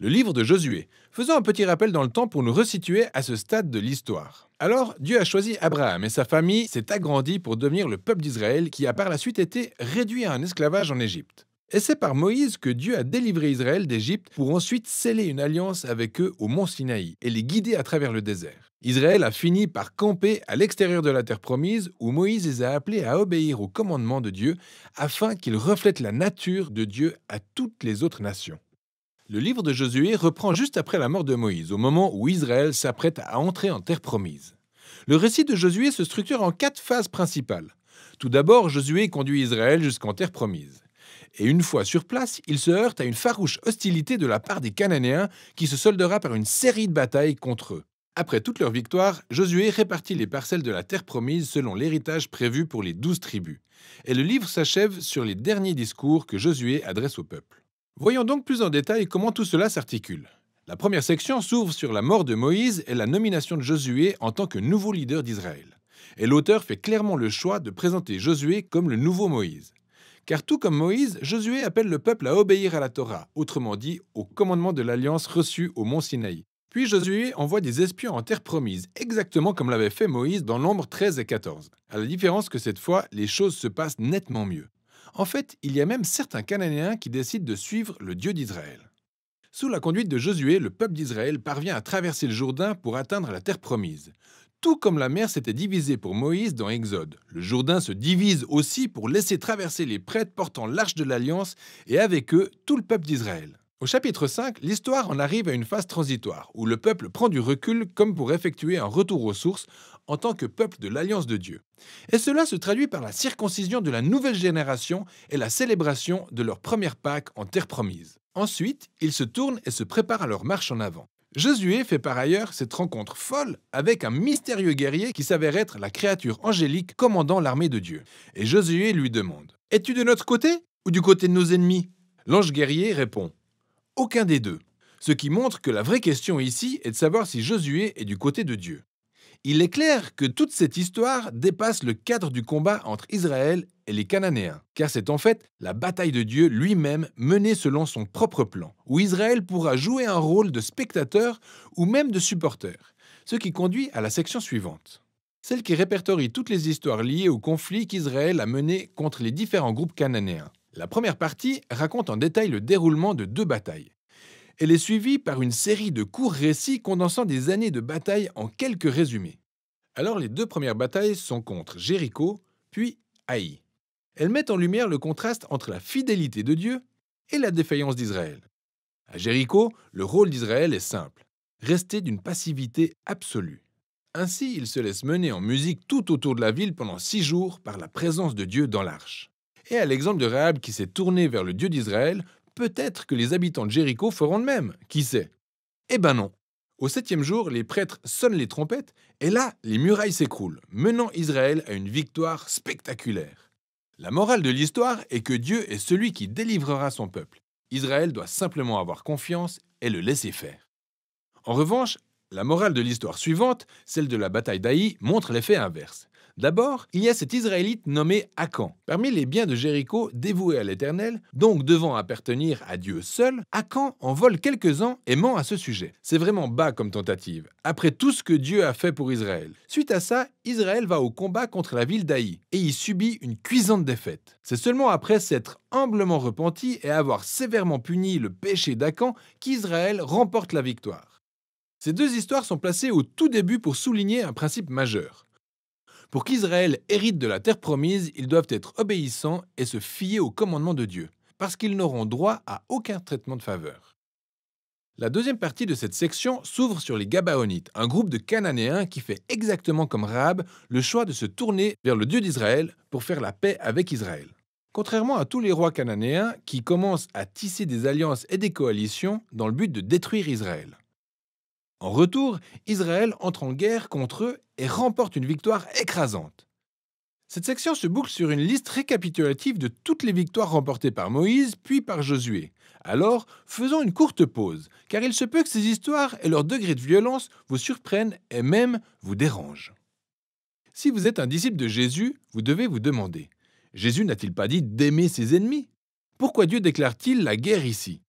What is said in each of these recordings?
le livre de Josué. Faisons un petit rappel dans le temps pour nous resituer à ce stade de l'histoire. Alors, Dieu a choisi Abraham et sa famille s'est agrandie pour devenir le peuple d'Israël qui a par la suite été réduit à un esclavage en Égypte. Et c'est par Moïse que Dieu a délivré Israël d'Égypte pour ensuite sceller une alliance avec eux au mont Sinaï et les guider à travers le désert. Israël a fini par camper à l'extérieur de la terre promise où Moïse les a appelés à obéir aux commandements de Dieu afin qu'ils reflètent la nature de Dieu à toutes les autres nations. Le livre de Josué reprend juste après la mort de Moïse, au moment où Israël s'apprête à entrer en terre promise. Le récit de Josué se structure en quatre phases principales. Tout d'abord, Josué conduit Israël jusqu'en terre promise. Et une fois sur place, il se heurte à une farouche hostilité de la part des Cananéens qui se soldera par une série de batailles contre eux. Après toute leur victoire, Josué répartit les parcelles de la terre promise selon l'héritage prévu pour les douze tribus. Et le livre s'achève sur les derniers discours que Josué adresse au peuple. Voyons donc plus en détail comment tout cela s'articule. La première section s'ouvre sur la mort de Moïse et la nomination de Josué en tant que nouveau leader d'Israël. Et l'auteur fait clairement le choix de présenter Josué comme le nouveau Moïse. Car tout comme Moïse, Josué appelle le peuple à obéir à la Torah, autrement dit au commandement de l'alliance reçue au mont Sinaï. Puis Josué envoie des espions en terre promise, exactement comme l'avait fait Moïse dans l'ombre 13 et 14, à la différence que cette fois, les choses se passent nettement mieux. En fait, il y a même certains Cananéens qui décident de suivre le Dieu d'Israël. Sous la conduite de Josué, le peuple d'Israël parvient à traverser le Jourdain pour atteindre la terre promise. Tout comme la mer s'était divisée pour Moïse dans Exode, le Jourdain se divise aussi pour laisser traverser les prêtres portant l'arche de l'Alliance et avec eux tout le peuple d'Israël. Au chapitre 5, l'histoire en arrive à une phase transitoire, où le peuple prend du recul comme pour effectuer un retour aux sources en tant que peuple de l'alliance de Dieu. Et cela se traduit par la circoncision de la nouvelle génération et la célébration de leur première Pâque en terre promise. Ensuite, ils se tournent et se préparent à leur marche en avant. Josué fait par ailleurs cette rencontre folle avec un mystérieux guerrier qui s'avère être la créature angélique commandant l'armée de Dieu. Et Josué lui demande ⁇ Es-tu de notre côté ou du côté de nos ennemis ?⁇ L'ange guerrier répond aucun des deux. Ce qui montre que la vraie question ici est de savoir si Josué est du côté de Dieu. Il est clair que toute cette histoire dépasse le cadre du combat entre Israël et les Cananéens, car c'est en fait la bataille de Dieu lui-même menée selon son propre plan, où Israël pourra jouer un rôle de spectateur ou même de supporter, ce qui conduit à la section suivante, celle qui répertorie toutes les histoires liées au conflit qu'Israël a mené contre les différents groupes cananéens. La première partie raconte en détail le déroulement de deux batailles. Elle est suivie par une série de courts récits condensant des années de batailles en quelques résumés. Alors les deux premières batailles sont contre Jéricho, puis Haï. Elles mettent en lumière le contraste entre la fidélité de Dieu et la défaillance d'Israël. À Jéricho, le rôle d'Israël est simple, rester d'une passivité absolue. Ainsi, il se laisse mener en musique tout autour de la ville pendant six jours par la présence de Dieu dans l'arche et à l'exemple de Rahab qui s'est tourné vers le Dieu d'Israël, peut-être que les habitants de Jéricho feront de même, qui sait Eh ben non. Au septième jour, les prêtres sonnent les trompettes, et là, les murailles s'écroulent, menant Israël à une victoire spectaculaire. La morale de l'histoire est que Dieu est celui qui délivrera son peuple. Israël doit simplement avoir confiance et le laisser faire. En revanche, la morale de l'histoire suivante, celle de la bataille d'Aï, montre l'effet inverse. D'abord, il y a cet Israélite nommé Akan. Parmi les biens de Jéricho dévoués à l'Éternel, donc devant appartenir à Dieu seul, Akan en vole quelques-uns et ment à ce sujet. C'est vraiment bas comme tentative, après tout ce que Dieu a fait pour Israël. Suite à ça, Israël va au combat contre la ville d'Aï et y subit une cuisante défaite. C'est seulement après s'être humblement repenti et avoir sévèrement puni le péché d'Akan qu'Israël remporte la victoire. Ces deux histoires sont placées au tout début pour souligner un principe majeur. Pour qu'Israël hérite de la terre promise, ils doivent être obéissants et se fier au commandement de Dieu, parce qu'ils n'auront droit à aucun traitement de faveur. La deuxième partie de cette section s'ouvre sur les Gabaonites, un groupe de Cananéens qui fait exactement comme Rahab le choix de se tourner vers le Dieu d'Israël pour faire la paix avec Israël. Contrairement à tous les rois cananéens qui commencent à tisser des alliances et des coalitions dans le but de détruire Israël. En retour, Israël entre en guerre contre eux et remporte une victoire écrasante. Cette section se boucle sur une liste récapitulative de toutes les victoires remportées par Moïse puis par Josué. Alors, faisons une courte pause, car il se peut que ces histoires et leur degré de violence vous surprennent et même vous dérangent. Si vous êtes un disciple de Jésus, vous devez vous demander, Jésus n'a-t-il pas dit d'aimer ses ennemis Pourquoi Dieu déclare-t-il la guerre ici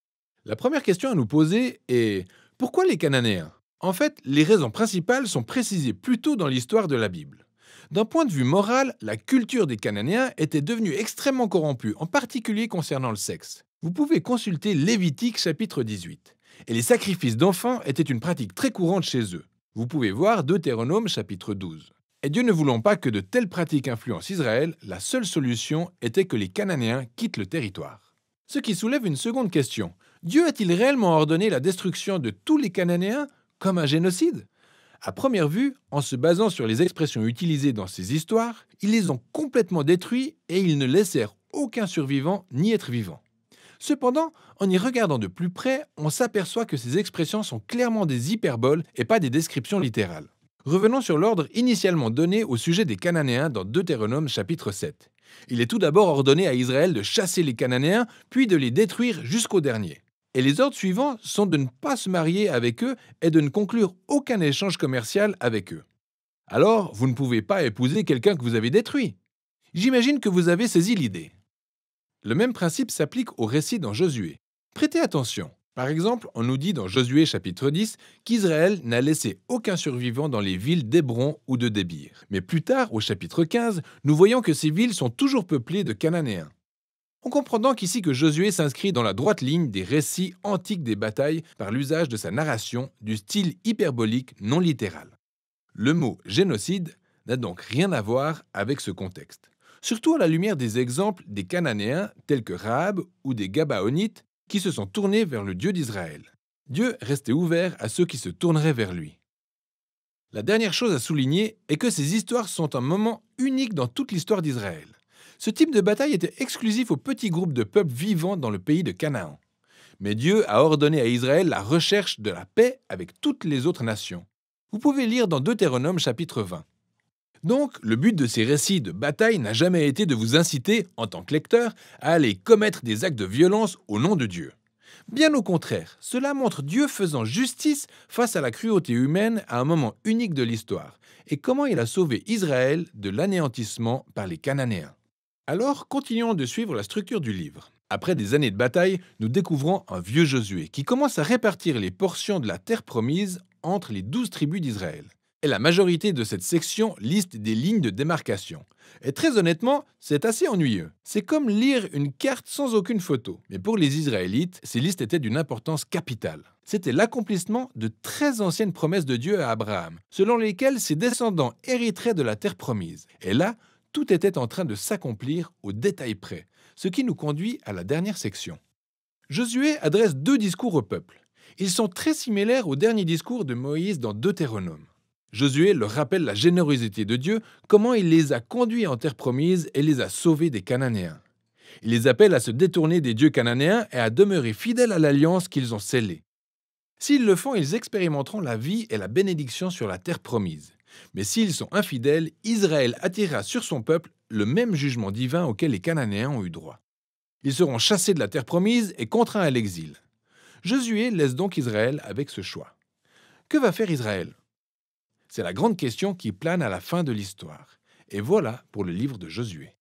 La première question à nous poser est, pourquoi les Cananéens en fait, les raisons principales sont précisées plus tôt dans l'histoire de la Bible. D'un point de vue moral, la culture des Cananéens était devenue extrêmement corrompue, en particulier concernant le sexe. Vous pouvez consulter Lévitique chapitre 18. Et les sacrifices d'enfants étaient une pratique très courante chez eux. Vous pouvez voir Deutéronome chapitre 12. Et Dieu ne voulant pas que de telles pratiques influencent Israël, la seule solution était que les Cananéens quittent le territoire. Ce qui soulève une seconde question. Dieu a-t-il réellement ordonné la destruction de tous les Cananéens comme un génocide À première vue, en se basant sur les expressions utilisées dans ces histoires, ils les ont complètement détruits et ils ne laissèrent aucun survivant ni être vivant. Cependant, en y regardant de plus près, on s'aperçoit que ces expressions sont clairement des hyperboles et pas des descriptions littérales. Revenons sur l'ordre initialement donné au sujet des Cananéens dans Deutéronome chapitre 7. Il est tout d'abord ordonné à Israël de chasser les Cananéens, puis de les détruire jusqu'au dernier. Et les ordres suivants sont de ne pas se marier avec eux et de ne conclure aucun échange commercial avec eux. Alors, vous ne pouvez pas épouser quelqu'un que vous avez détruit. J'imagine que vous avez saisi l'idée. Le même principe s'applique au récit dans Josué. Prêtez attention. Par exemple, on nous dit dans Josué chapitre 10 qu'Israël n'a laissé aucun survivant dans les villes d'Hébron ou de Débir. Mais plus tard, au chapitre 15, nous voyons que ces villes sont toujours peuplées de Cananéens. On comprend donc ici que Josué s'inscrit dans la droite ligne des récits antiques des batailles par l'usage de sa narration du style hyperbolique non littéral. Le mot génocide n'a donc rien à voir avec ce contexte, surtout à la lumière des exemples des Cananéens tels que Rahab ou des Gabaonites qui se sont tournés vers le Dieu d'Israël. Dieu restait ouvert à ceux qui se tourneraient vers lui. La dernière chose à souligner est que ces histoires sont un moment unique dans toute l'histoire d'Israël. Ce type de bataille était exclusif aux petits groupes de peuples vivant dans le pays de Canaan. Mais Dieu a ordonné à Israël la recherche de la paix avec toutes les autres nations. Vous pouvez lire dans Deutéronome chapitre 20. Donc, le but de ces récits de bataille n'a jamais été de vous inciter, en tant que lecteur, à aller commettre des actes de violence au nom de Dieu. Bien au contraire, cela montre Dieu faisant justice face à la cruauté humaine à un moment unique de l'histoire, et comment il a sauvé Israël de l'anéantissement par les Cananéens. Alors, continuons de suivre la structure du livre. Après des années de bataille, nous découvrons un vieux Josué qui commence à répartir les portions de la terre promise entre les douze tribus d'Israël. Et la majorité de cette section liste des lignes de démarcation. Et très honnêtement, c'est assez ennuyeux. C'est comme lire une carte sans aucune photo. Mais pour les Israélites, ces listes étaient d'une importance capitale. C'était l'accomplissement de très anciennes promesses de Dieu à Abraham, selon lesquelles ses descendants hériteraient de la terre promise. Et là, tout était en train de s'accomplir au détail près, ce qui nous conduit à la dernière section. Josué adresse deux discours au peuple. Ils sont très similaires au dernier discours de Moïse dans Deutéronome. Josué leur rappelle la générosité de Dieu, comment il les a conduits en terre promise et les a sauvés des Cananéens. Il les appelle à se détourner des dieux cananéens et à demeurer fidèles à l'alliance qu'ils ont scellée. S'ils le font, ils expérimenteront la vie et la bénédiction sur la terre promise. Mais s'ils sont infidèles, Israël attirera sur son peuple le même jugement divin auquel les Cananéens ont eu droit. Ils seront chassés de la terre promise et contraints à l'exil. Josué laisse donc Israël avec ce choix. Que va faire Israël C'est la grande question qui plane à la fin de l'histoire. Et voilà pour le livre de Josué.